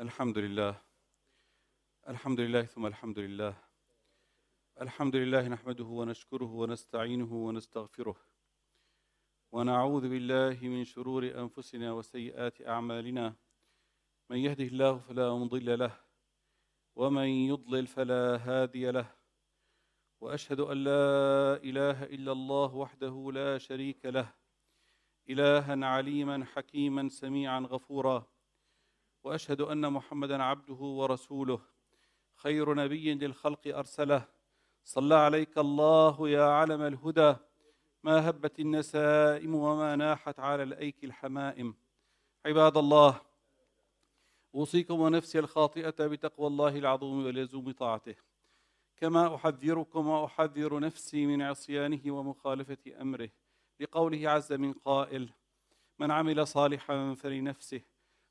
الحمد لله الحمد لله ثم الحمد لله الحمد لله نحمده ونشكره ونستعينه ونستغفره ونعوذ بالله من شرور انفسنا وسيئات اعمالنا من يهده الله فلا مضل له ومن يضلل فلا هادي له واشهد ان لا اله الا الله وحده لا شريك له الها عليما حكيما سميعا غفورا واشهد ان محمدا عبده ورسوله خير نبي للخلق ارسله صلى عليك الله يا علم الهدى ما هبت النسائم وما ناحت على الايك الحمائم عباد الله اوصيكم ونفسي الخاطئه بتقوى الله العظيم ولزوم طاعته كما احذركم واحذر نفسي من عصيانه ومخالفه امره لقوله عز من قائل من عمل صالحا فلنفسه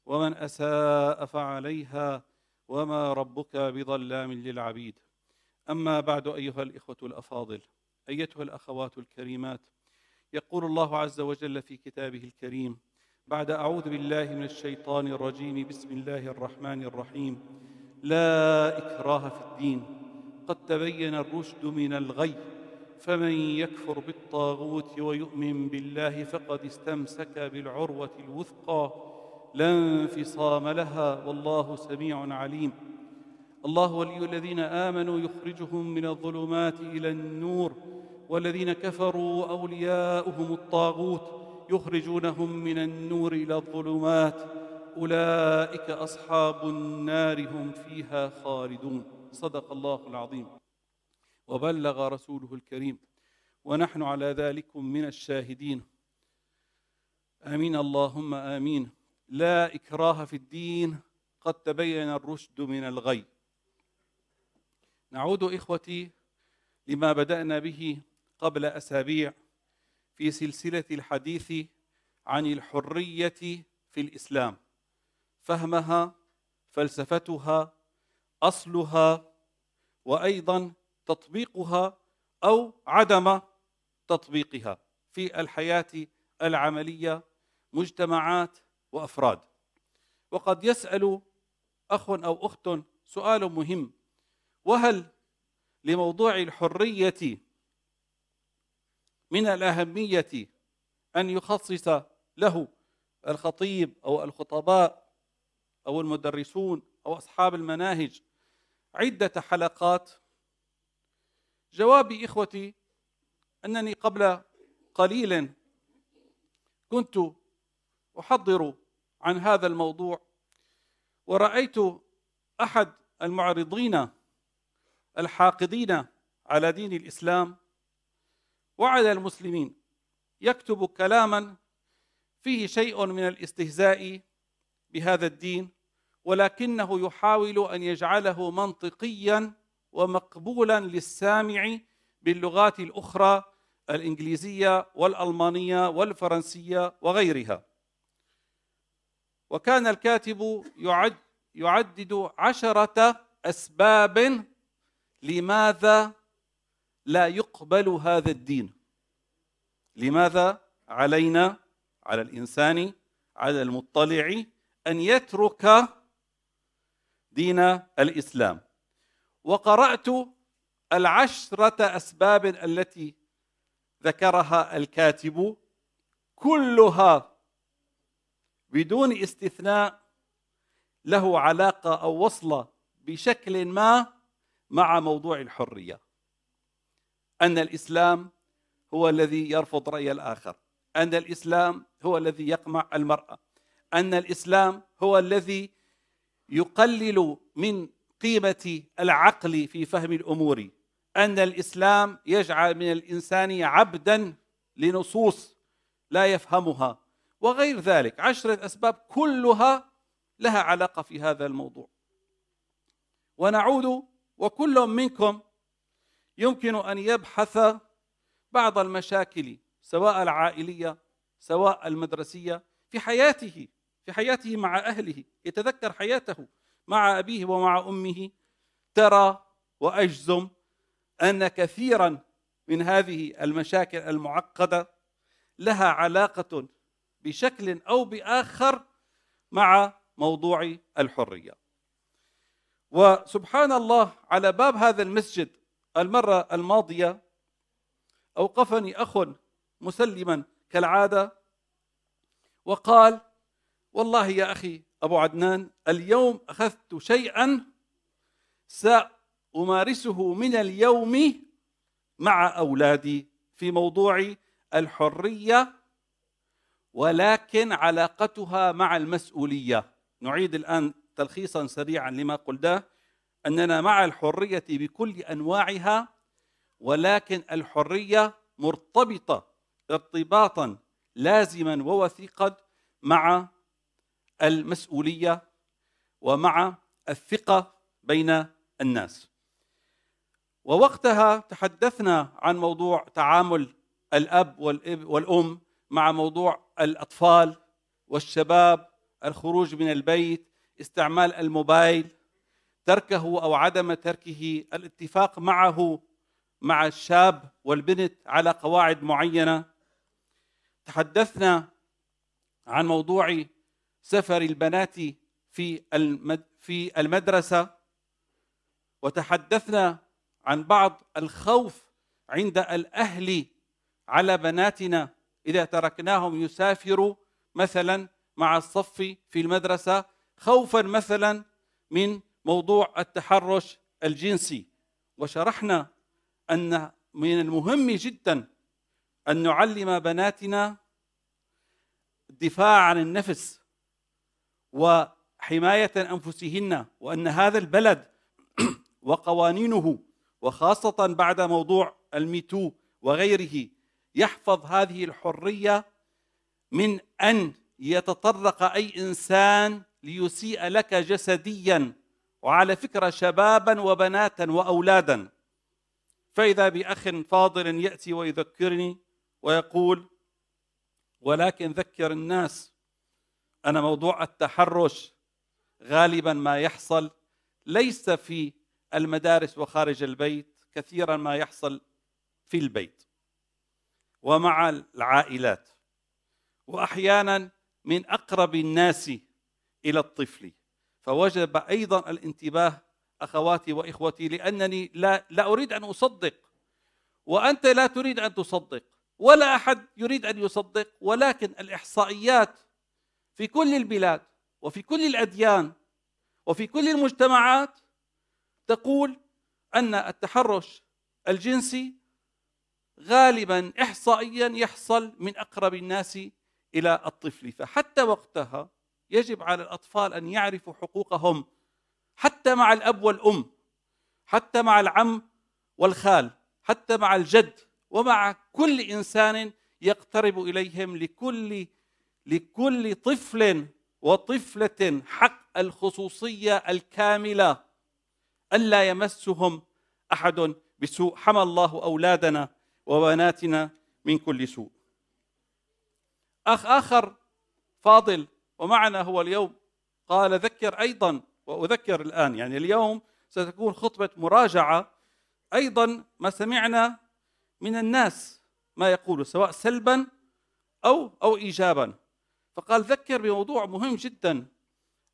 ومن اساء فعليها وما ربك بظلام للعبيد اما بعد ايها الاخوه الافاضل ايتها الاخوات الكريمات يقول الله عز وجل في كتابه الكريم بعد اعوذ بالله من الشيطان الرجيم بسم الله الرحمن الرحيم لا اكراه في الدين قد تبين الرشد من الغي فمن يكفر بالطاغوت ويؤمن بالله فقد استمسك بالعروه الوثقى لا انفصام لها والله سميع عليم الله ولي الذين امنوا يخرجهم من الظلمات الى النور والذين كفروا اولياؤهم الطاغوت يخرجونهم من النور الى الظلمات اولئك اصحاب النار هم فيها خالدون صدق الله العظيم وبلغ رسوله الكريم ونحن على ذلك من الشاهدين امين اللهم امين لا إكراه في الدين قد تبين الرشد من الغي نعود إخوتي لما بدأنا به قبل أسابيع في سلسلة الحديث عن الحرية في الإسلام فهمها فلسفتها أصلها وأيضا تطبيقها أو عدم تطبيقها في الحياة العملية مجتمعات وأفراد وقد يسأل أخ أو أخت سؤال مهم وهل لموضوع الحرية من الأهمية أن يخصص له الخطيب أو الخطباء أو المدرسون أو أصحاب المناهج عدة حلقات جوابي إخوتي أنني قبل قليل كنت أحضر عن هذا الموضوع ورأيت أحد المعرضين الحاقدين على دين الإسلام وعلى المسلمين يكتب كلاما فيه شيء من الاستهزاء بهذا الدين ولكنه يحاول أن يجعله منطقيا ومقبولا للسامع باللغات الأخرى الإنجليزية والألمانية والفرنسية وغيرها وكان الكاتب يعد يعدد عشرة أسباب لماذا لا يقبل هذا الدين لماذا علينا على الإنسان على المطلع أن يترك دين الإسلام وقرأت العشرة أسباب التي ذكرها الكاتب كلها بدون استثناء له علاقه او وصله بشكل ما مع موضوع الحريه ان الاسلام هو الذي يرفض راي الاخر ان الاسلام هو الذي يقمع المراه ان الاسلام هو الذي يقلل من قيمه العقل في فهم الامور ان الاسلام يجعل من الانسان عبدا لنصوص لا يفهمها وغير ذلك عشرة أسباب كلها لها علاقة في هذا الموضوع ونعود وكل منكم يمكن أن يبحث بعض المشاكل سواء العائلية سواء المدرسية في حياته في حياته مع أهله يتذكر حياته مع أبيه ومع أمه ترى وأجزم أن كثيرا من هذه المشاكل المعقدة لها علاقة بشكل او باخر مع موضوع الحريه. وسبحان الله على باب هذا المسجد المره الماضيه اوقفني اخ مسلما كالعاده وقال والله يا اخي ابو عدنان اليوم اخذت شيئا سامارسه من اليوم مع اولادي في موضوع الحريه ولكن علاقتها مع المسؤوليه نعيد الان تلخيصا سريعا لما قلناه اننا مع الحريه بكل انواعها ولكن الحريه مرتبطه ارتباطا لازما ووثيقا مع المسؤوليه ومع الثقه بين الناس ووقتها تحدثنا عن موضوع تعامل الاب والاب والام مع موضوع الأطفال والشباب الخروج من البيت استعمال الموبايل تركه أو عدم تركه الاتفاق معه مع الشاب والبنت على قواعد معينة تحدثنا عن موضوع سفر البنات في في المدرسة وتحدثنا عن بعض الخوف عند الأهل على بناتنا إذا تركناهم يسافروا مثلا مع الصف في المدرسة خوفا مثلا من موضوع التحرش الجنسي وشرحنا أن من المهم جدا أن نعلم بناتنا الدفاع عن النفس وحماية أنفسهن وأن هذا البلد وقوانينه وخاصة بعد موضوع الميتو وغيره يحفظ هذه الحريه من ان يتطرق اي انسان ليسيء لك جسديا وعلى فكره شبابا وبناتا واولادا فاذا باخ فاضل ياتي ويذكرني ويقول ولكن ذكر الناس انا موضوع التحرش غالبا ما يحصل ليس في المدارس وخارج البيت كثيرا ما يحصل في البيت ومع العائلات واحيانا من اقرب الناس الى الطفل فوجب ايضا الانتباه اخواتي واخوتي لانني لا لا اريد ان اصدق وانت لا تريد ان تصدق ولا احد يريد ان يصدق ولكن الاحصائيات في كل البلاد وفي كل الاديان وفي كل المجتمعات تقول ان التحرش الجنسي غالبا إحصائيا يحصل من أقرب الناس إلى الطفل فحتى وقتها يجب على الأطفال أن يعرفوا حقوقهم حتى مع الأب والأم حتى مع العم والخال حتى مع الجد ومع كل إنسان يقترب إليهم لكل لكل طفل وطفلة حق الخصوصية الكاملة ألا يمسهم أحد بسوء حمى الله أولادنا وبناتنا من كل سوء أخ آخر فاضل ومعنا هو اليوم قال ذكر أيضا وأذكر الآن يعني اليوم ستكون خطبة مراجعة أيضا ما سمعنا من الناس ما يقوله سواء سلبا أو أو إيجابا فقال ذكر بموضوع مهم جدا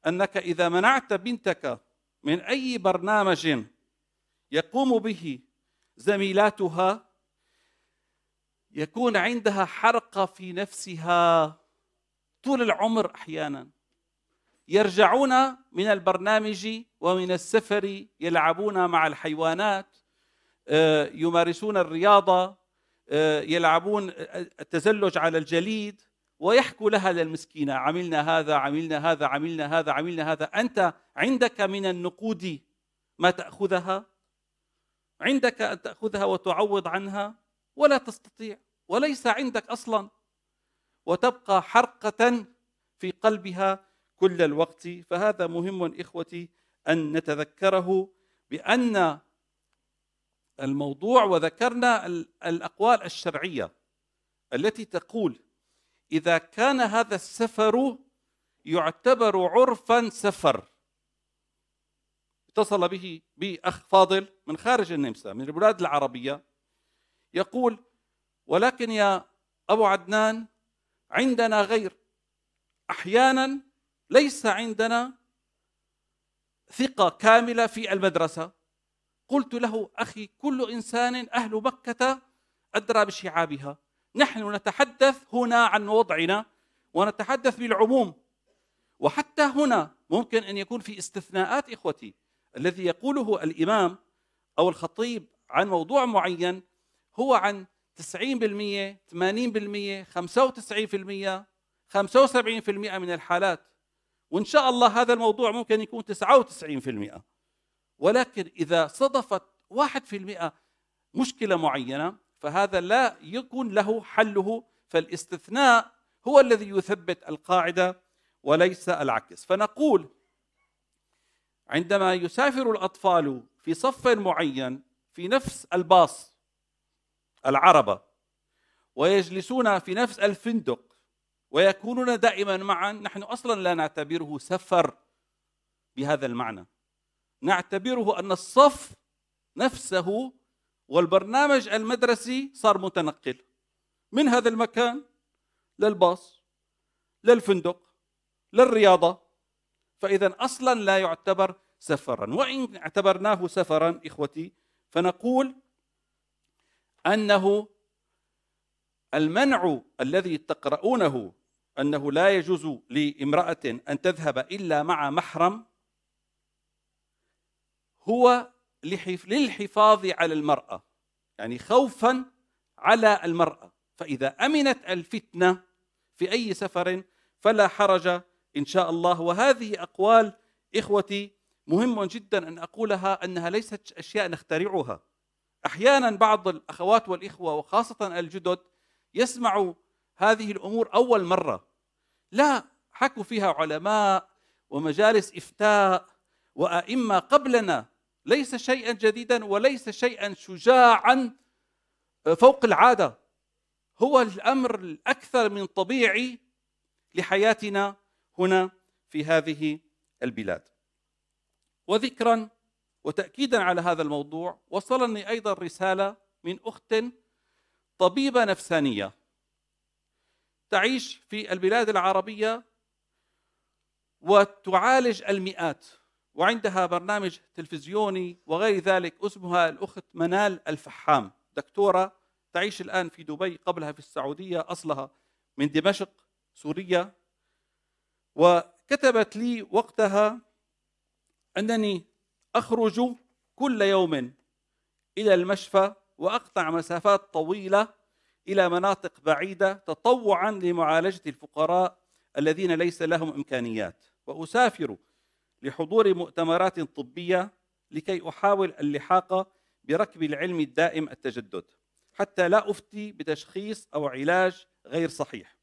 أنك إذا منعت بنتك من أي برنامج يقوم به زميلاتها يكون عندها حرقه في نفسها طول العمر احيانا يرجعون من البرنامج ومن السفر يلعبون مع الحيوانات آه، يمارسون الرياضه آه، يلعبون آه، التزلج على الجليد ويحكوا لها للمسكينة عملنا هذا عملنا هذا عملنا هذا عملنا هذا أنت عندك من النقود ما تأخذها عندك أن تأخذها وتعوض عنها ولا تستطيع وليس عندك اصلا وتبقى حرقه في قلبها كل الوقت فهذا مهم اخوتي ان نتذكره بان الموضوع وذكرنا الاقوال الشرعيه التي تقول اذا كان هذا السفر يعتبر عرفا سفر اتصل به باخ فاضل من خارج النمسا من البلاد العربيه يقول ولكن يا أبو عدنان عندنا غير أحيانا ليس عندنا ثقة كاملة في المدرسة قلت له أخي كل إنسان أهل مكة أدرى بشعابها نحن نتحدث هنا عن وضعنا ونتحدث بالعموم وحتى هنا ممكن أن يكون في استثناءات إخوتي الذي يقوله الإمام أو الخطيب عن موضوع معين هو عن 90% 80% 95% 75% من الحالات وإن شاء الله هذا الموضوع ممكن يكون 99% ولكن إذا صدفت 1% مشكلة معينة فهذا لا يكون له حله فالاستثناء هو الذي يثبت القاعدة وليس العكس فنقول عندما يسافر الأطفال في صف معين في نفس الباص العربة ويجلسون في نفس الفندق ويكونون دائما معا نحن أصلا لا نعتبره سفر بهذا المعنى نعتبره أن الصف نفسه والبرنامج المدرسي صار متنقل من هذا المكان للباص للفندق للرياضة فإذا أصلا لا يعتبر سفرا وإن اعتبرناه سفرا إخوتي فنقول أنه المنع الذي تقرؤونه أنه لا يجوز لامرأة أن تذهب إلا مع محرم هو للحفاظ على المرأة يعني خوفا على المرأة فإذا أمنت الفتنة في أي سفر فلا حرج إن شاء الله وهذه أقوال إخوتي مهم جدا أن أقولها أنها ليست أشياء نخترعها احيانا بعض الاخوات والاخوه وخاصه الجدد يسمعوا هذه الامور اول مره لا حكوا فيها علماء ومجالس افتاء وائمه قبلنا ليس شيئا جديدا وليس شيئا شجاعا فوق العاده هو الامر الاكثر من طبيعي لحياتنا هنا في هذه البلاد وذكرا وتأكيدا على هذا الموضوع وصلني أيضا رسالة من أخت طبيبة نفسانية تعيش في البلاد العربية وتعالج المئات وعندها برنامج تلفزيوني وغير ذلك اسمها الأخت منال الفحام دكتورة تعيش الآن في دبي قبلها في السعودية أصلها من دمشق سوريا وكتبت لي وقتها أنني أخرج كل يوم إلى المشفى وأقطع مسافات طويلة إلى مناطق بعيدة تطوعا لمعالجة الفقراء الذين ليس لهم إمكانيات وأسافر لحضور مؤتمرات طبية لكي أحاول اللحاق بركب العلم الدائم التجدد حتى لا أفتي بتشخيص أو علاج غير صحيح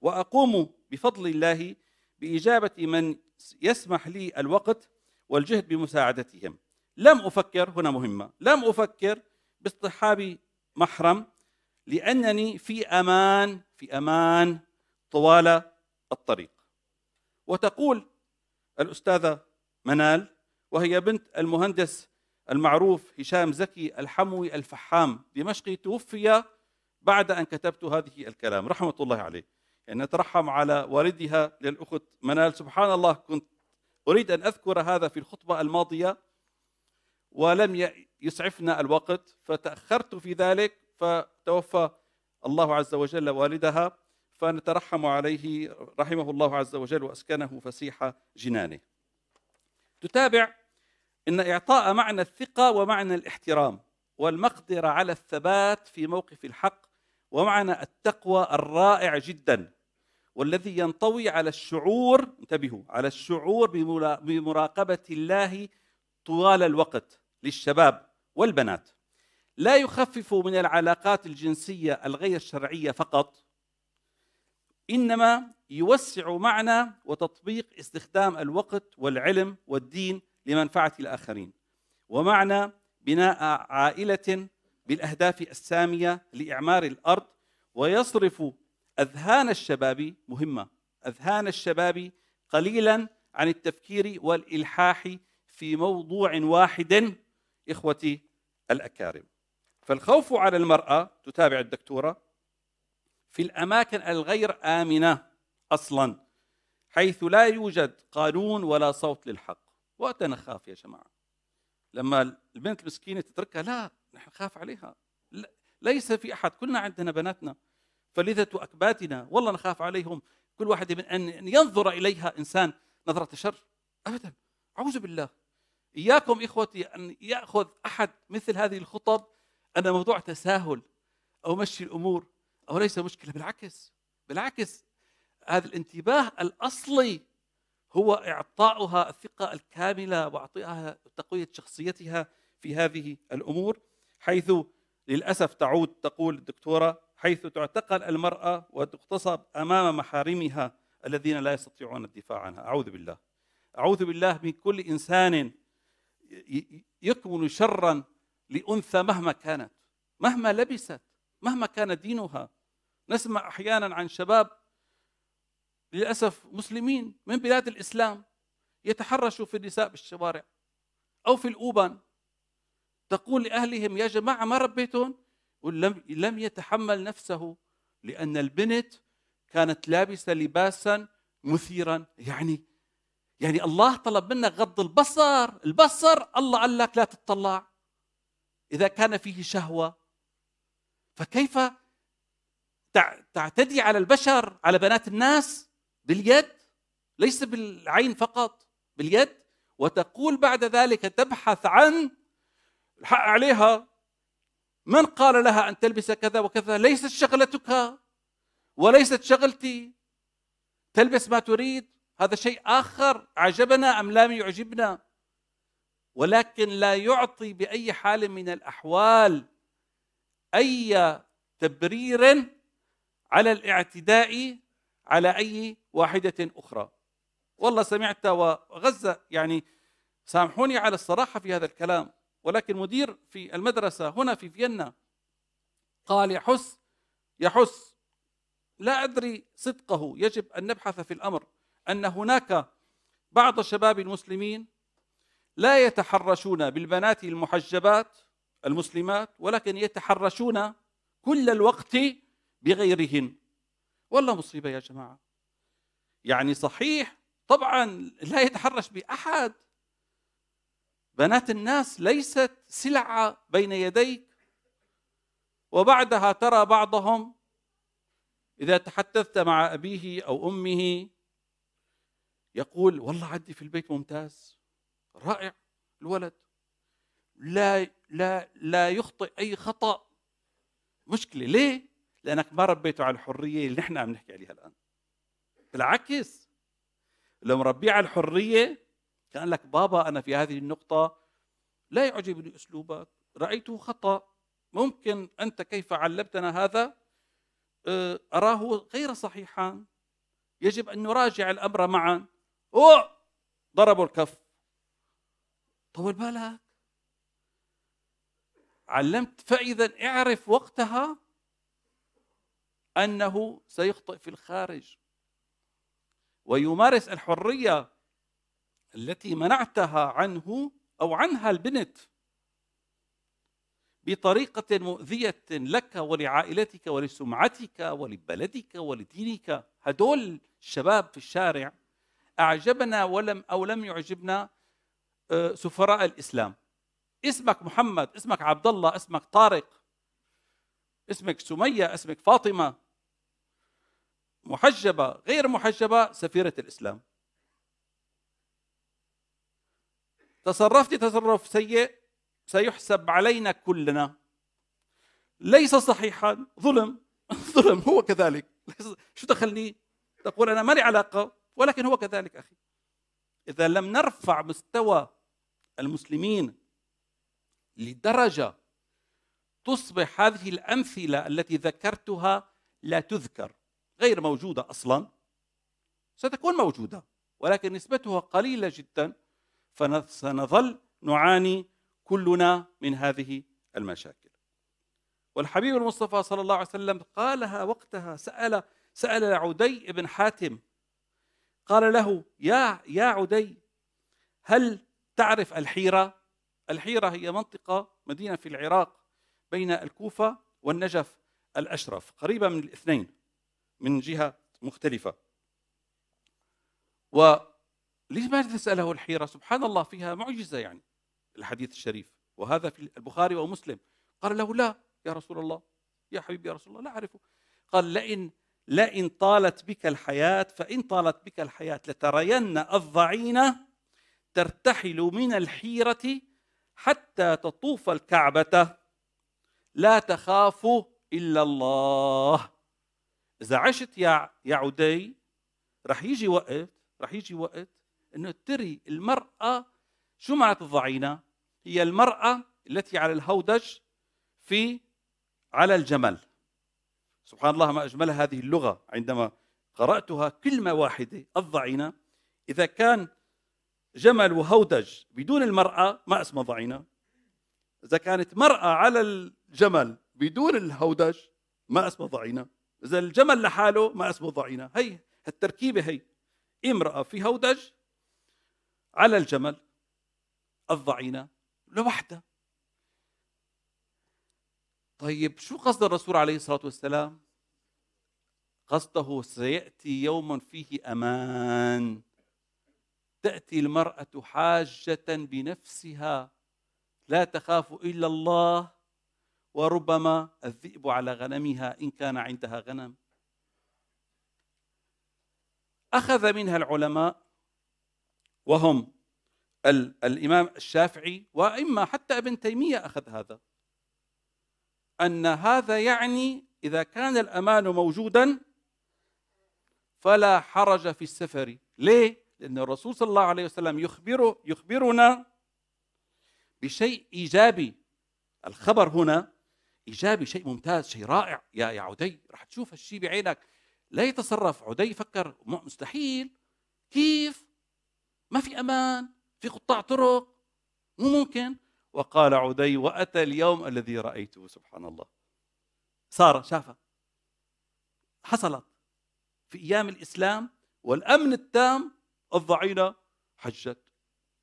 وأقوم بفضل الله بإجابة من يسمح لي الوقت والجهد بمساعدتهم لم أفكر هنا مهمة لم أفكر باصطحاب محرم لأنني في أمان في أمان طوال الطريق وتقول الأستاذة منال وهي بنت المهندس المعروف هشام زكي الحموي الفحام دمشقي توفي بعد أن كتبت هذه الكلام رحمة الله عليه يعني نترحم على والدها للأخت منال سبحان الله كنت أريد أن أذكر هذا في الخطبة الماضية ولم يسعفنا الوقت فتأخرت في ذلك فتوفى الله عز وجل والدها فنترحم عليه رحمه الله عز وجل وأسكنه فسيح جنانه تتابع ان اعطاء معنى الثقه ومعنى الاحترام والمقدره على الثبات في موقف الحق ومعنى التقوى الرائع جدا والذي ينطوي على الشعور انتبهوا على الشعور بمراقبة الله طوال الوقت للشباب والبنات لا يخفف من العلاقات الجنسية الغير شرعية فقط إنما يوسع معنى وتطبيق استخدام الوقت والعلم والدين لمنفعة الآخرين ومعنى بناء عائلة بالأهداف السامية لإعمار الأرض ويصرف أذهان الشباب مهمة أذهان الشباب قليلا عن التفكير والإلحاح في موضوع واحد إخوتي الأكارم فالخوف على المرأة تتابع الدكتورة في الأماكن الغير آمنة أصلا حيث لا يوجد قانون ولا صوت للحق وقت نخاف يا جماعة لما البنت المسكينة تتركها لا نحن نخاف عليها لا ليس في أحد كلنا عندنا بناتنا فلذة أكبادنا والله نخاف عليهم كل واحد من أن ينظر إليها إنسان نظرة شر أبدا أعوذ بالله إياكم إخوتي أن يأخذ أحد مثل هذه الخطب أن موضوع تساهل أو مشي الأمور أو ليس مشكلة بالعكس بالعكس هذا الانتباه الأصلي هو إعطاؤها الثقة الكاملة وإعطائها تقوية شخصيتها في هذه الأمور حيث للأسف تعود تقول الدكتورة حيث تعتقل المرأة وتغتصب أمام محارمها الذين لا يستطيعون الدفاع عنها أعوذ بالله أعوذ بالله من كل إنسان يكمن شرا لأنثى مهما كانت مهما لبست مهما كان دينها نسمع أحيانا عن شباب للأسف مسلمين من بلاد الإسلام يتحرشوا في النساء بالشوارع أو في الأوبان تقول لأهلهم يا جماعة ما ربيتهم لم لم يتحمل نفسه لأن البنت كانت لابسة لباسا مثيرا يعني يعني الله طلب منك غض البصر البصر الله قال لك لا تطلع إذا كان فيه شهوة فكيف تعتدي على البشر على بنات الناس باليد ليس بالعين فقط باليد وتقول بعد ذلك تبحث عن الحق عليها من قال لها أن تلبس كذا وكذا ليست شغلتك وليست شغلتي تلبس ما تريد هذا شيء آخر عجبنا أم لم يعجبنا ولكن لا يعطي بأي حال من الأحوال أي تبرير على الاعتداء على أي واحدة أخرى والله سمعت وغزة يعني سامحوني على الصراحة في هذا الكلام ولكن مدير في المدرسة هنا في فيينا قال يحس يحس لا أدري صدقه يجب أن نبحث في الأمر أن هناك بعض الشباب المسلمين لا يتحرشون بالبنات المحجبات المسلمات ولكن يتحرشون كل الوقت بغيرهن والله مصيبة يا جماعة يعني صحيح طبعا لا يتحرش بأحد بنات الناس ليست سلعة بين يديك وبعدها ترى بعضهم إذا تحدثت مع أبيه أو أمه يقول والله عندي في البيت ممتاز رائع الولد لا لا لا يخطئ أي خطأ مشكلة ليه؟ لأنك ما ربيته على الحرية اللي نحن عم نحكي عليها الآن بالعكس لو مربيه على الحرية كان لك بابا أنا في هذه النقطة لا يعجبني أسلوبك رأيته خطأ ممكن أنت كيف علمتنا هذا آه، أراه غير صحيحا يجب أن نراجع الأمر معا او ضربوا الكف طول بالك علمت فإذا اعرف وقتها أنه سيخطئ في الخارج ويمارس الحرية التي منعتها عنه او عنها البنت بطريقه مؤذيه لك ولعائلتك ولسمعتك ولبلدك ولدينك هدول الشباب في الشارع اعجبنا ولم او لم يعجبنا آه، سفراء الاسلام اسمك محمد اسمك عبد الله اسمك طارق اسمك سميه اسمك فاطمه محجبه غير محجبه سفيره الاسلام تصرفت تصرف سيء سيحسب علينا كلنا ليس صحيحا ظلم ظلم هو كذلك شو دخلني تقول أنا ما لي علاقة ولكن هو كذلك أخي إذا لم نرفع مستوى المسلمين لدرجة تصبح هذه الأمثلة التي ذكرتها لا تذكر غير موجودة أصلا ستكون موجودة ولكن نسبتها قليلة جدا فسنظل نعاني كلنا من هذه المشاكل والحبيب المصطفى صلى الله عليه وسلم قالها وقتها سأل سأل عدي بن حاتم قال له يا يا عدي هل تعرف الحيرة الحيرة هي منطقة مدينة في العراق بين الكوفة والنجف الأشرف قريبة من الاثنين من جهة مختلفة و ليش ما تسأله الحيرة سبحان الله فيها معجزة يعني الحديث الشريف وهذا في البخاري ومسلم قال له لا يا رسول الله يا حبيبي يا رسول الله لا أعرفه قال لئن لئن طالت بك الحياة فإن طالت بك الحياة لترين الضعينة ترتحل من الحيرة حتى تطوف الكعبة لا تخاف إلا الله إذا عشت يا يا عدي رح يجي وقت رح يجي وقت أنه تري المرأة شو معنى الضعينة؟ هي المرأة التي على الهودج في على الجمل سبحان الله ما أجمل هذه اللغة عندما قرأتها كلمة واحدة الضعينة إذا كان جمل وهودج بدون المرأة ما اسمها ضعينة إذا كانت مرأة على الجمل بدون الهودج ما اسمها ضعينة إذا الجمل لحاله ما اسمه ضعينة هي التركيبة هي امرأة في هودج على الجمل الضعينة لوحدها طيب شو قصد الرسول عليه الصلاة والسلام قصده سيأتي يوم فيه أمان تأتي المرأة حاجة بنفسها لا تخاف إلا الله وربما الذئب على غنمها إن كان عندها غنم أخذ منها العلماء وهم الإمام الشافعي وإما حتى ابن تيمية أخذ هذا أن هذا يعني إذا كان الأمان موجودا فلا حرج في السفر ليه؟ لأن الرسول صلى الله عليه وسلم يخبره يخبرنا بشيء إيجابي الخبر هنا إيجابي شيء ممتاز شيء رائع يا يا عدي راح تشوف هالشيء بعينك لا يتصرف عدي فكر مستحيل كيف ما في امان في قطاع طرق مو ممكن وقال عدي واتى اليوم الذي رايته سبحان الله صار شافها حصلت في ايام الاسلام والامن التام الضعينه حجت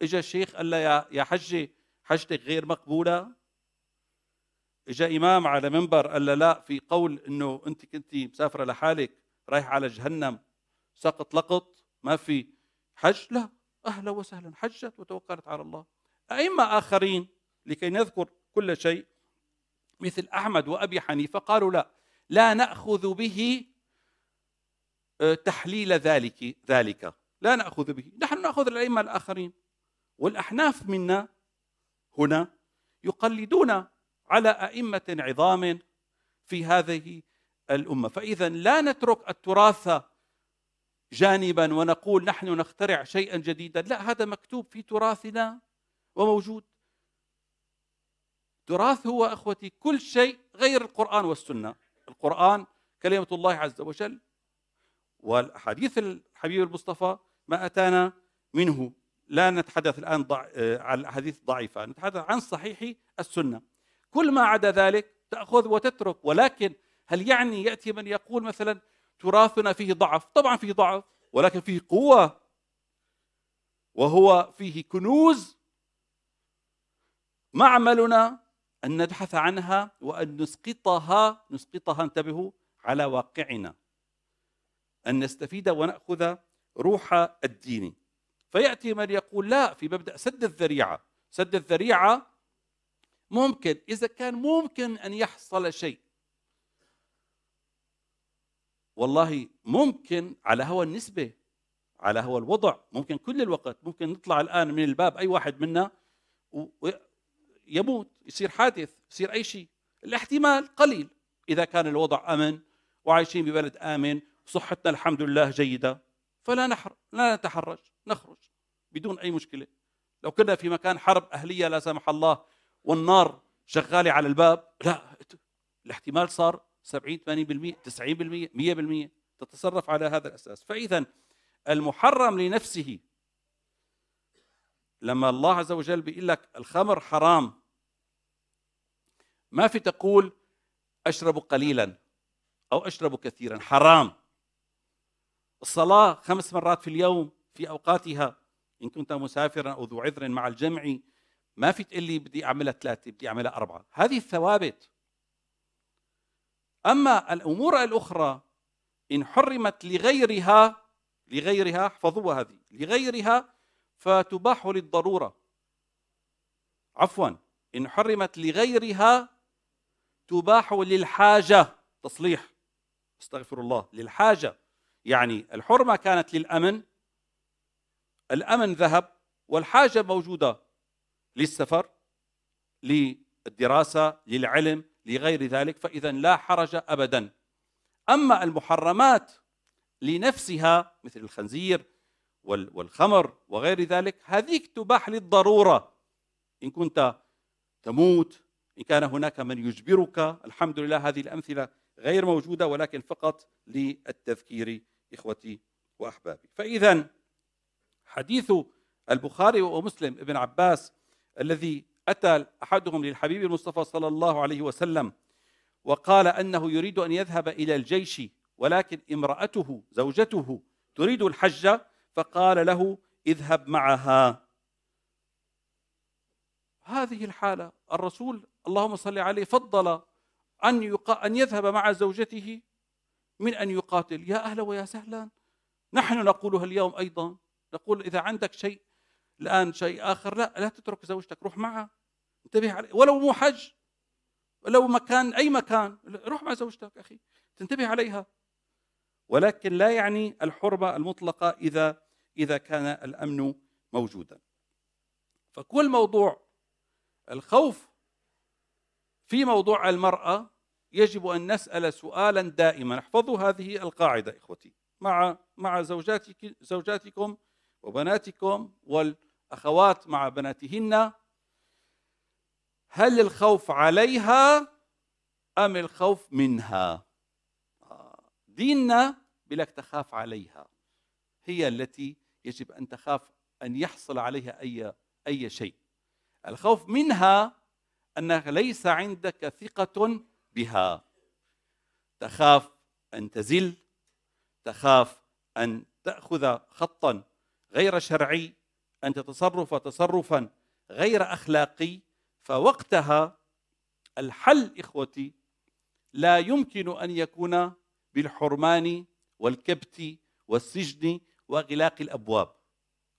اجى الشيخ قال لها يا حجه حجتك غير مقبوله اجى امام على منبر قال له لا في قول انه انت كنت مسافره لحالك رايح على جهنم سقط لقط ما في حج لا أهلا وسهلا حجت وتوكلت على الله أئمة آخرين لكي نذكر كل شيء مثل أحمد وأبي حنيفة قالوا لا لا نأخذ به آه، تحليل ذلك ذلك لا نأخذ به نحن نأخذ الأئمة الآخرين والأحناف منا هنا يقلدون على أئمة عظام في هذه الأمة فإذا لا نترك التراث جانبا ونقول نحن نخترع شيئا جديدا لا هذا مكتوب في تراثنا وموجود تراث هو اخوتي كل شيء غير القران والسنه القران كلمه الله عز وجل والحديث الحبيب المصطفى ما اتانا منه لا نتحدث الان ضع... آه، عن الاحاديث الضعيفه نتحدث عن صحيح السنه كل ما عدا ذلك تاخذ وتترك ولكن هل يعني ياتي من يقول مثلا تراثنا فيه ضعف طبعا فيه ضعف ولكن فيه قوة وهو فيه كنوز معملنا أن نبحث عنها وأن نسقطها نسقطها انتبهوا على واقعنا أن نستفيد ونأخذ روح الدين فيأتي من يقول لا في مبدأ سد الذريعة سد الذريعة ممكن إذا كان ممكن أن يحصل شيء والله ممكن على هوى النسبة على هوى الوضع ممكن كل الوقت ممكن نطلع الآن من الباب أي واحد منا ويموت يصير حادث يصير أي شيء الاحتمال قليل إذا كان الوضع أمن وعايشين ببلد آمن صحتنا الحمد لله جيدة فلا نحر لا نتحرج نخرج بدون أي مشكلة لو كنا في مكان حرب أهلية لا سمح الله والنار شغالة على الباب لا الاحتمال صار 70 80% 90% 100% تتصرف على هذا الاساس فاذا المحرم لنفسه لما الله عز وجل بيقول لك الخمر حرام ما في تقول اشرب قليلا او اشرب كثيرا حرام الصلاه خمس مرات في اليوم في اوقاتها ان كنت مسافرا او ذو عذر مع الجمع ما في تقول لي بدي اعملها ثلاثه بدي اعملها اربعه هذه الثوابت أما الأمور الأخرى إن حرمت لغيرها لغيرها احفظوها هذه لغيرها فتباح للضرورة عفوا إن حرمت لغيرها تباح للحاجة تصليح استغفر الله للحاجة يعني الحرمة كانت للأمن الأمن ذهب والحاجة موجودة للسفر للدراسة للعلم لغير ذلك فإذا لا حرج أبدا أما المحرمات لنفسها مثل الخنزير والخمر وغير ذلك هذيك تباح للضرورة إن كنت تموت إن كان هناك من يجبرك الحمد لله هذه الأمثلة غير موجودة ولكن فقط للتذكير إخوتي وأحبابي فإذا حديث البخاري ومسلم ابن عباس الذي أتى أحدهم للحبيب المصطفى صلى الله عليه وسلم وقال أنه يريد أن يذهب إلى الجيش ولكن امرأته زوجته تريد الحج فقال له اذهب معها هذه الحالة الرسول اللهم صل عليه فضل أن, يقا أن يذهب مع زوجته من أن يقاتل يا أهلا ويا سهلا نحن نقولها اليوم أيضا نقول إذا عندك شيء الآن شيء آخر لا لا تترك زوجتك روح معها انتبه عليه ولو مو حج ولو مكان أي مكان روح مع زوجتك أخي تنتبه عليها ولكن لا يعني الحرمة المطلقة إذا إذا كان الأمن موجودا فكل موضوع الخوف في موضوع المرأة يجب أن نسأل سؤالا دائما احفظوا هذه القاعدة إخوتي مع مع زوجاتك زوجاتكم وبناتكم وال أخوات مع بناتهن هل الخوف عليها أم الخوف منها آه، ديننا بلك تخاف عليها هي التي يجب أن تخاف أن يحصل عليها أي, أي شيء الخوف منها ان ليس عندك ثقة بها تخاف أن تزل تخاف أن تأخذ خطا غير شرعي أن تتصرف تصرفا غير أخلاقي فوقتها الحل إخوتي لا يمكن أن يكون بالحرمان والكبت والسجن وإغلاق الأبواب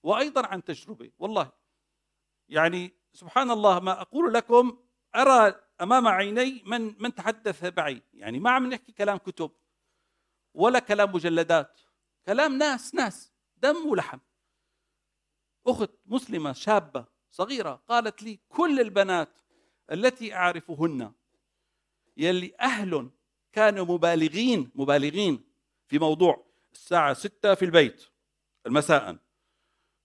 وأيضا عن تجربة والله يعني سبحان الله ما أقول لكم أرى أمام عيني من من تحدث معي يعني ما عم نحكي كلام كتب ولا كلام مجلدات كلام ناس ناس دم ولحم اخت مسلمه شابه صغيره قالت لي كل البنات التي اعرفهن يلي اهل كانوا مبالغين مبالغين في موضوع الساعه ستة في البيت المساء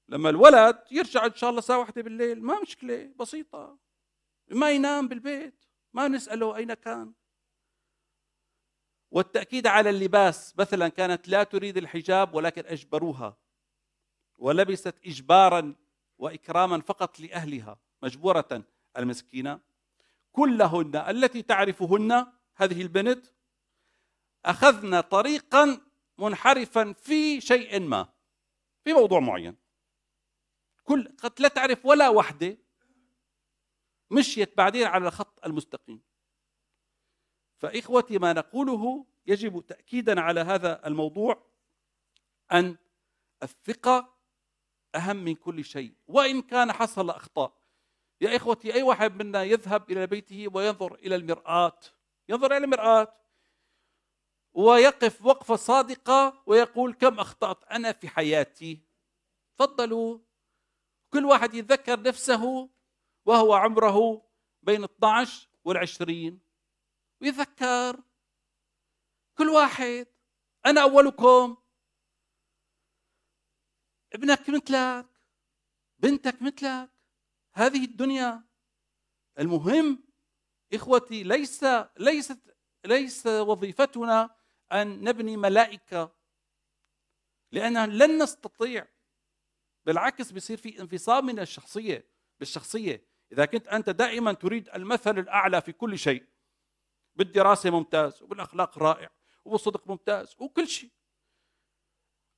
لما الولد يرجع ان شاء الله الساعه واحدة بالليل ما مشكله بسيطه ما ينام بالبيت ما نساله اين كان والتأكيد على اللباس مثلا كانت لا تريد الحجاب ولكن أجبروها ولبست إجبارا وإكراما فقط لأهلها مجبورة المسكينة كلهن التي تعرفهن هذه البنت أخذنا طريقا منحرفا في شيء ما في موضوع معين كل قد لا تعرف ولا وحده مشيت بعدين على الخط المستقيم فإخوتي ما نقوله يجب تأكيدا على هذا الموضوع أن الثقة أهم من كل شيء وإن كان حصل أخطاء يا إخوتي أي واحد منا يذهب إلى بيته وينظر إلى المرآة ينظر إلى المرآة ويقف وقفة صادقة ويقول كم أخطأت أنا في حياتي تفضلوا كل واحد يتذكر نفسه وهو عمره بين 12 والعشرين ويتذكر كل واحد أنا أولكم ابنك مثلك بنتك مثلك هذه الدنيا المهم اخوتي ليس ليست ليس وظيفتنا ان نبني ملائكه لان لن نستطيع بالعكس بيصير في انفصام من الشخصيه بالشخصيه اذا كنت انت دائما تريد المثل الاعلى في كل شيء بالدراسه ممتاز وبالاخلاق رائع وبالصدق ممتاز وكل شيء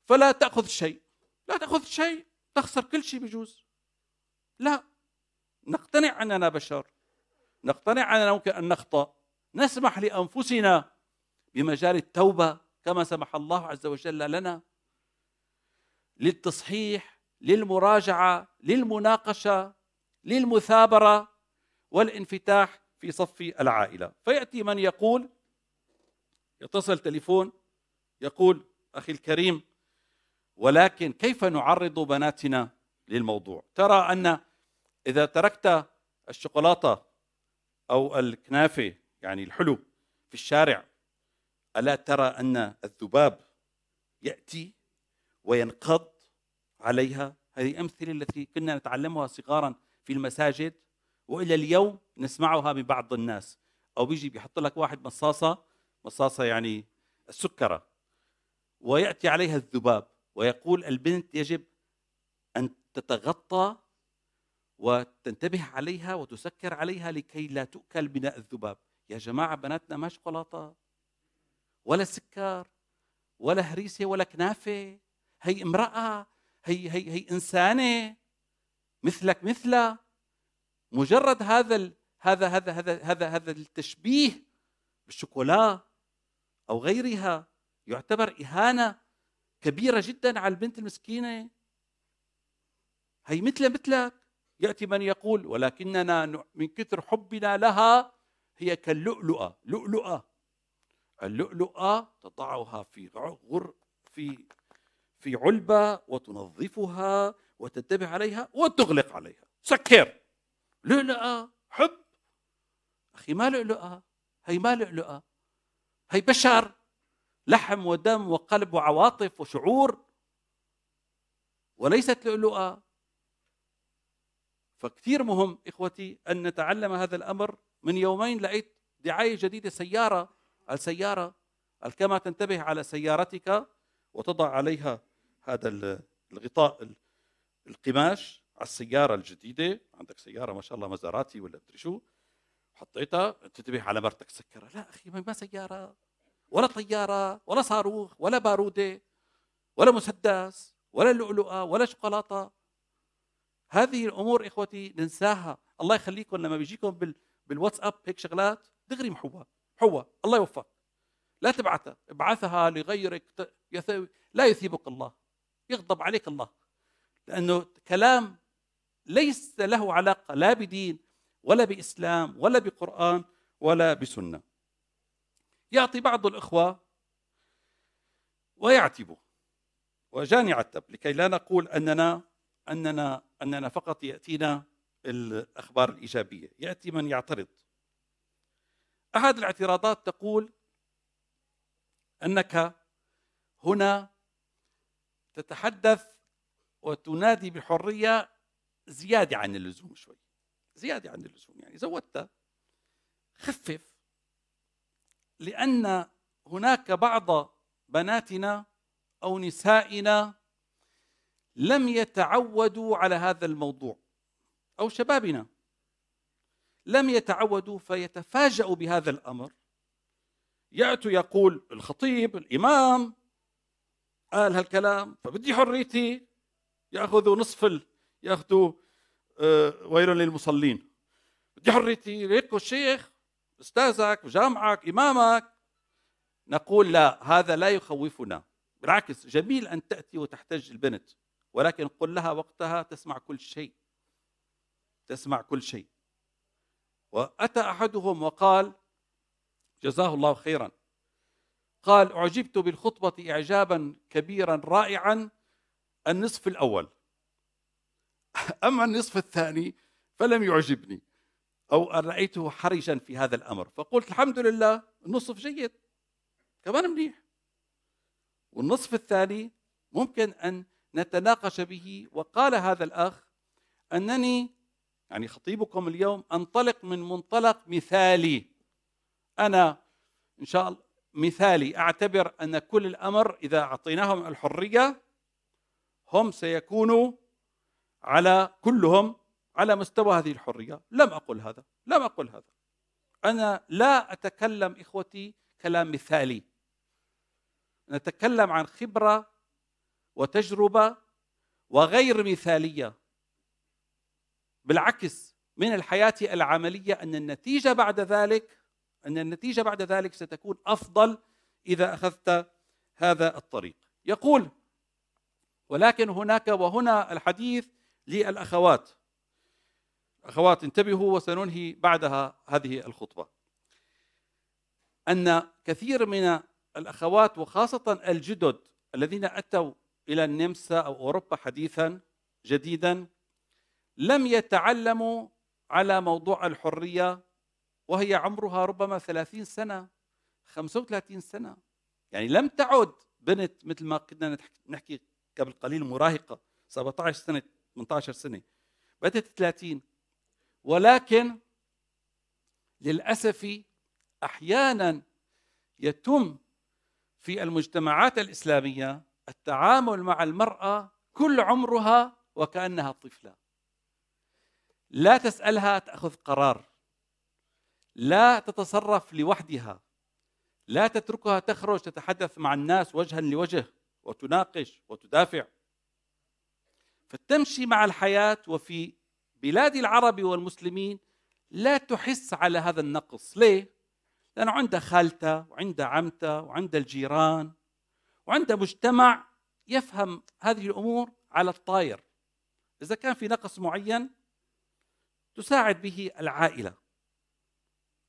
فلا تاخذ شيء لا تأخذ شيء تخسر كل شيء بجوز لا نقتنع أننا بشر نقتنع أننا ممكن أن نخطأ نسمح لأنفسنا بمجال التوبة كما سمح الله عز وجل لنا للتصحيح للمراجعة للمناقشة للمثابرة والانفتاح في صف العائلة فيأتي من يقول يتصل تليفون يقول أخي الكريم ولكن كيف نعرض بناتنا للموضوع ترى أن إذا تركت الشوكولاتة أو الكنافة يعني الحلو في الشارع ألا ترى أن الذباب يأتي وينقض عليها هذه الأمثلة التي كنا نتعلمها صغارا في المساجد وإلى اليوم نسمعها من بعض الناس أو بيجي بيحط لك واحد مصاصة مصاصة يعني السكرة ويأتي عليها الذباب ويقول البنت يجب أن تتغطى وتنتبه عليها وتسكر عليها لكي لا تؤكل بناء الذباب يا جماعة بناتنا ما شوكولاتة ولا سكر ولا هريسة ولا كنافة هي امرأة هي هي هي إنسانة مثلك مثلها مجرد هذا هذا هذا هذا هذا هذا التشبيه بالشوكولا أو غيرها يعتبر إهانة كبيرة جدا على البنت المسكينة هي مثل مثلك يأتي من يقول ولكننا من كثر حبنا لها هي كاللؤلؤة لؤلؤة اللؤلؤة تضعها في غر في في علبة وتنظفها وتنتبه عليها وتغلق عليها سكر لؤلؤة حب أخي ما لؤلؤة هي ما لؤلؤة هي بشر لحم ودم وقلب وعواطف وشعور وليست لؤلؤة فكثير مهم إخوتي أن نتعلم هذا الأمر من يومين لقيت دعاية جديدة سيارة السيارة كما تنتبه على سيارتك وتضع عليها هذا الغطاء القماش على السيارة الجديدة عندك سيارة ما شاء الله مزاراتي ولا أدري شو حطيتها تنتبه على مرتك سكرها لا أخي ما سيارة ولا طيارة ولا صاروخ ولا بارودة ولا مسدس ولا لؤلؤة ولا شوكولاتة هذه الأمور إخوتي ننساها الله يخليكم لما بيجيكم بال بالواتساب هيك شغلات دغري محوها محوها الله يوفق لا تبعثها ابعثها لغيرك يثوي. لا يثيبك الله يغضب عليك الله لأنه كلام ليس له علاقة لا بدين ولا بإسلام ولا بقرآن ولا بسنه يعطي بعض الإخوة ويعتب وجاني عتب لكي لا نقول أننا أننا أننا فقط يأتينا الأخبار الإيجابية يأتي من يعترض أحد الاعتراضات تقول أنك هنا تتحدث وتنادي بحرية زيادة عن اللزوم شوي زيادة عن اللزوم يعني زودتها خفف لأن هناك بعض بناتنا أو نسائنا لم يتعودوا على هذا الموضوع أو شبابنا لم يتعودوا فيتفاجأوا بهذا الأمر يأتوا يقول الخطيب الإمام قال هالكلام فبدي حريتي يأخذوا نصف ال... يأخذوا آه، ويل للمصلين بدي حريتي هيك الشيخ أستاذك جامعك إمامك نقول لا هذا لا يخوفنا بالعكس جميل أن تأتي وتحتج البنت ولكن قل لها وقتها تسمع كل شيء تسمع كل شيء وأتى أحدهم وقال جزاه الله خيرا قال أعجبت بالخطبة إعجابا كبيرا رائعا النصف الأول أما النصف الثاني فلم يعجبني أو رأيته حرجا في هذا الأمر فقلت الحمد لله النصف جيد كمان منيح والنصف الثاني ممكن أن نتناقش به وقال هذا الأخ أنني يعني خطيبكم اليوم أنطلق من منطلق مثالي أنا إن شاء الله مثالي أعتبر أن كل الأمر إذا أعطيناهم الحرية هم سيكونوا على كلهم على مستوى هذه الحرية لم أقل هذا لم أقل هذا أنا لا أتكلم إخوتي كلام مثالي نتكلم عن خبرة وتجربة وغير مثالية بالعكس من الحياة العملية أن النتيجة بعد ذلك أن النتيجة بعد ذلك ستكون أفضل إذا أخذت هذا الطريق يقول ولكن هناك وهنا الحديث للأخوات أخوات انتبهوا وسننهي بعدها هذه الخطبة أن كثير من الأخوات وخاصة الجدد الذين أتوا إلى النمسا أو أوروبا حديثا جديدا لم يتعلموا على موضوع الحرية وهي عمرها ربما 30 سنة 35 سنة يعني لم تعد بنت مثل ما كنا نحكي قبل قليل مراهقة 17 سنة 18 سنة بدأت 30 ولكن للاسف احيانا يتم في المجتمعات الاسلاميه التعامل مع المراه كل عمرها وكانها طفله لا تسالها تاخذ قرار لا تتصرف لوحدها لا تتركها تخرج تتحدث مع الناس وجها لوجه وتناقش وتدافع فتمشي مع الحياه وفي بلاد العرب والمسلمين لا تحس على هذا النقص ليه؟ لأنه عندها خالته وعندها عمته وعندها الجيران وعندها مجتمع يفهم هذه الأمور على الطاير إذا كان في نقص معين تساعد به العائلة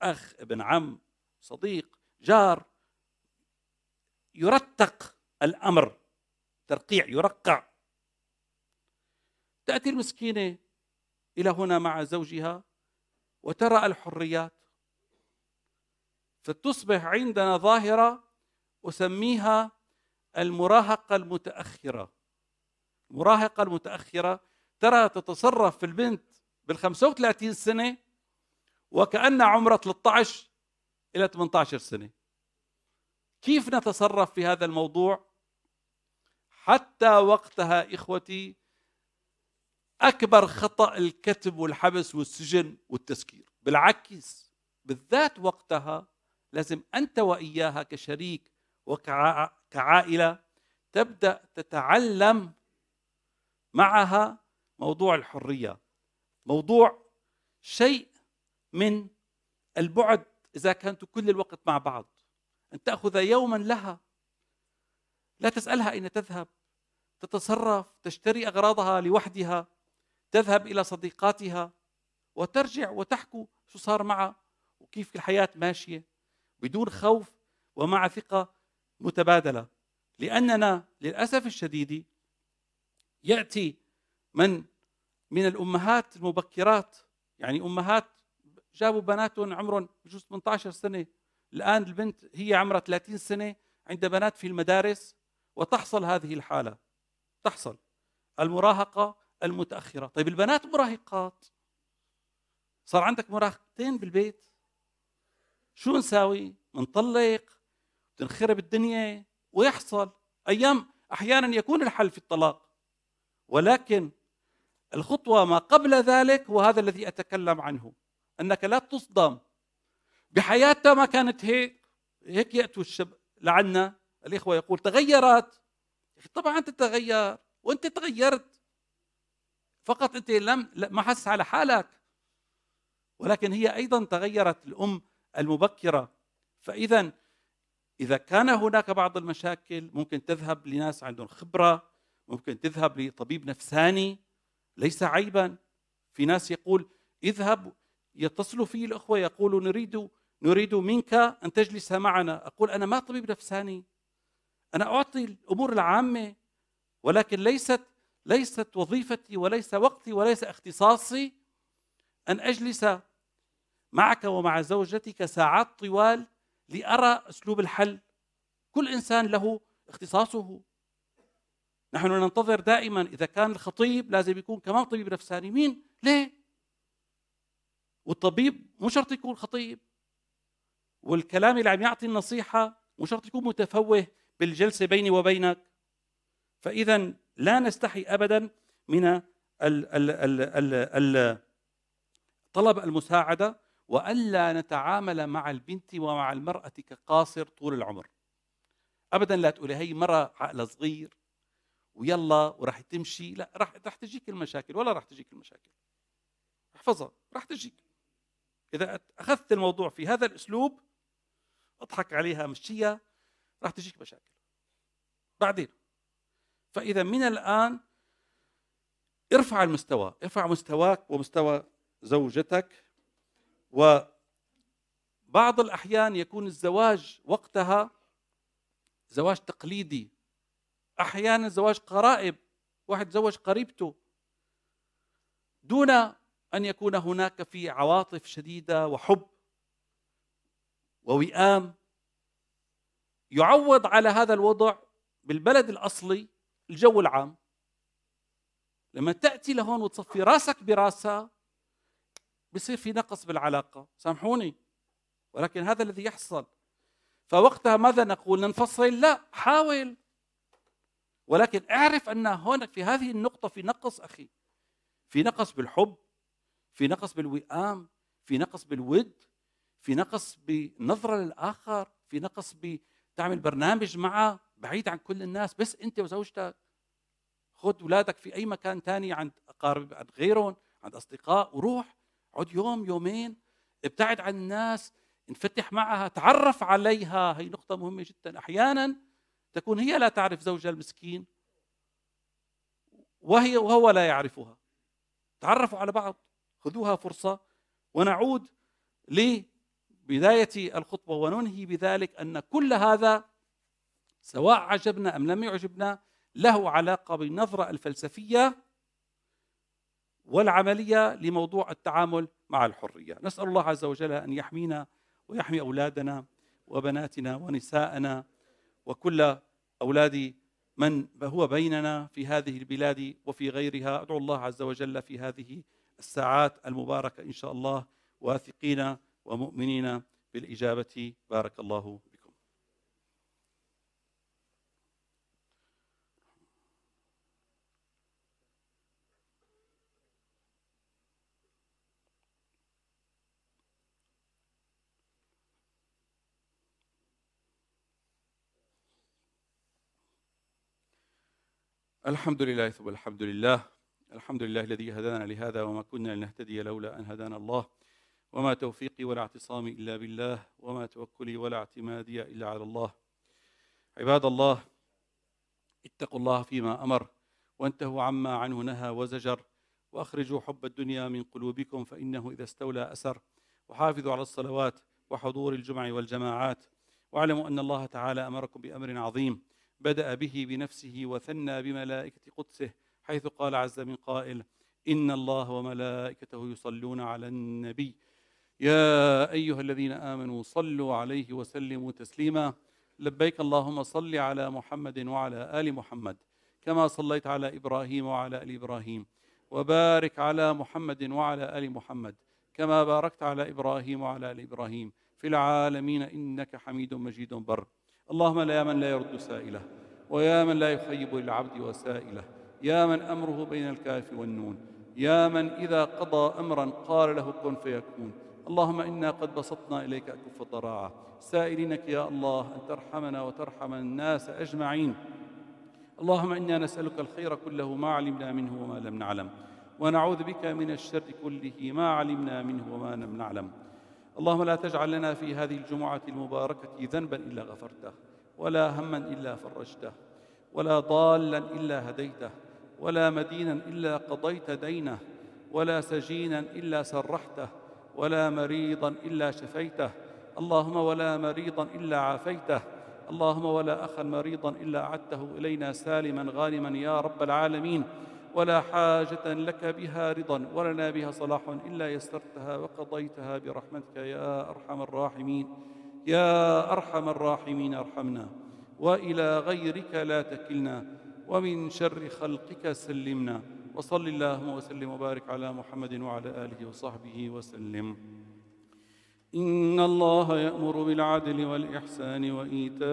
أخ ابن عم صديق جار يرتق الأمر ترقيع يرقع تأتي المسكينة إلى هنا مع زوجها وترى الحريات فتصبح عندنا ظاهرة أسميها المراهقة المتأخرة المراهقة المتأخرة ترى تتصرف في البنت بال 35 سنة وكأن عمرها 13 إلى 18 سنة كيف نتصرف في هذا الموضوع حتى وقتها إخوتي أكبر خطأ الكتب والحبس والسجن والتسكير بالعكس بالذات وقتها لازم أنت وإياها كشريك وكعائلة تبدأ تتعلم معها موضوع الحرية موضوع شيء من البعد إذا كنت كل الوقت مع بعض أن تأخذ يوما لها لا تسألها أين تذهب تتصرف تشتري أغراضها لوحدها تذهب إلى صديقاتها وترجع وتحكوا شو صار معها وكيف الحياة ماشية بدون خوف ومع ثقة متبادلة لأننا للأسف الشديد يأتي من من الأمهات المبكرات يعني أمهات جابوا بناتهم عمرهم بجوز 18 سنة الآن البنت هي عمرها 30 سنة عند بنات في المدارس وتحصل هذه الحالة تحصل المراهقة المتاخره طيب البنات مراهقات صار عندك مراهقتين بالبيت شو نساوي منطلق تنخرب الدنيا ويحصل ايام احيانا يكون الحل في الطلاق ولكن الخطوه ما قبل ذلك هو هذا الذي اتكلم عنه انك لا تصدم بحياتها ما كانت هيك هيك ياتوا الشب لعنا الاخوه يقول تغيرت طبعا تتغير وانت تغيرت فقط أنت لم ما حس على حالك ولكن هي أيضا تغيرت الأم المبكرة فإذا إذا كان هناك بعض المشاكل ممكن تذهب لناس عندهم خبرة ممكن تذهب لطبيب نفساني ليس عيبا في ناس يقول اذهب يتصلوا في الأخوة يقولوا نريد نريد منك أن تجلس معنا أقول أنا ما طبيب نفساني أنا أعطي الأمور العامة ولكن ليست ليست وظيفتي وليس وقتي وليس اختصاصي ان اجلس معك ومع زوجتك ساعات طوال لارى اسلوب الحل كل انسان له اختصاصه نحن ننتظر دائما اذا كان الخطيب لازم يكون كمان طبيب نفساني مين ليه والطبيب مو شرط يكون خطيب والكلام اللي عم يعطي النصيحه مو شرط يكون متفوه بالجلسه بيني وبينك فاذا لا نستحي ابدا من طلب المساعده والا نتعامل مع البنت ومع المراه كقاصر طول العمر ابدا لا تقولي هي مره عقلها صغير ويلا وراح تمشي لا راح راح تجيك المشاكل ولا راح تجيك المشاكل احفظها راح تجيك اذا اخذت الموضوع في هذا الاسلوب اضحك عليها مشيها راح تجيك مشاكل بعدين فإذا من الآن ارفع المستوى ارفع مستواك ومستوى زوجتك وبعض الأحيان يكون الزواج وقتها زواج تقليدي أحيانا زواج قرائب واحد زوج قريبته دون أن يكون هناك في عواطف شديدة وحب ووئام يعوض على هذا الوضع بالبلد الأصلي الجو العام لما تأتي لهون وتصفي راسك براسها بصير في نقص بالعلاقة سامحوني ولكن هذا الذي يحصل فوقتها ماذا نقول ننفصل لا حاول ولكن اعرف أن هناك في هذه النقطة في نقص أخي في نقص بالحب في نقص بالوئام في نقص بالود في نقص بنظرة للآخر في نقص بتعمل برنامج معه بعيد عن كل الناس بس انت وزوجتك خذ اولادك في اي مكان ثاني عند اقارب عند غيرهم عند اصدقاء وروح اقعد يوم يومين ابتعد عن الناس انفتح معها تعرف عليها هي نقطة مهمة جدا أحيانا تكون هي لا تعرف زوجها المسكين وهي وهو لا يعرفها تعرفوا على بعض خذوها فرصة ونعود لبداية الخطبة وننهي بذلك أن كل هذا سواء عجبنا أم لم يعجبنا له علاقة بالنظرة الفلسفية والعملية لموضوع التعامل مع الحرية نسأل الله عز وجل أن يحمينا ويحمي أولادنا وبناتنا ونساءنا وكل أولاد من هو بيننا في هذه البلاد وفي غيرها أدعو الله عز وجل في هذه الساعات المباركة إن شاء الله واثقين ومؤمنين بالإجابة بارك الله الحمد لله ثم الحمد لله الحمد لله الذي هدانا لهذا وما كنا لنهتدي لولا أن هدانا الله وما توفيقي ولا اعتصامي إلا بالله وما توكلي ولا اعتمادي إلا على الله عباد الله اتقوا الله فيما أمر وانتهوا عما عنه نهى وزجر وأخرجوا حب الدنيا من قلوبكم فإنه إذا استولى أسر وحافظوا على الصلوات وحضور الجمع والجماعات واعلموا أن الله تعالى أمركم بأمر عظيم بدأ به بنفسه وثنى بملائكة قدسه حيث قال عز من قائل إن الله وملائكته يصلون على النبي يا أيها الذين آمنوا صلوا عليه وسلموا تسليما لبيك اللهم صل على محمد وعلى آل محمد كما صليت على إبراهيم وعلى آل إبراهيم وبارك على محمد وعلى آل محمد كما باركت على إبراهيم وعلى آل إبراهيم في العالمين إنك حميد مجيد بر اللهم لا من لا يرد سائله ويا من لا يخيب للعبد وسائله يا من امره بين الكاف والنون يا من اذا قضى امرا قال له كن فيكون اللهم انا قد بسطنا اليك اكف الضراعه سائلينك يا الله ان ترحمنا وترحم الناس اجمعين اللهم انا نسالك الخير كله ما علمنا منه وما لم نعلم ونعوذ بك من الشر كله ما علمنا منه وما لم نعلم اللهم لا تجعل لنا في هذه الجمعة المباركة ذنبا إلا غفرته ولا هما إلا فرجته ولا ضالا إلا هديته ولا مدينا إلا قضيت دينه ولا سجينا إلا سرحته ولا مريضا إلا شفيته اللهم ولا مريضا إلا عافيته اللهم ولا أخا مريضا إلا أعدته إلينا سالما غانما يا رب العالمين ولا حاجة لك بها رضا ولنا بها صلاح إلا يسرتها وقضيتها برحمتك يا أرحم الراحمين يا أرحم الراحمين ارحمنا وإلى غيرك لا تكلنا ومن شر خلقك سلمنا وصل اللهم وسلم وبارك على محمد وعلى آله وصحبه وسلم إن الله يأمر بالعدل والإحسان وإيتاء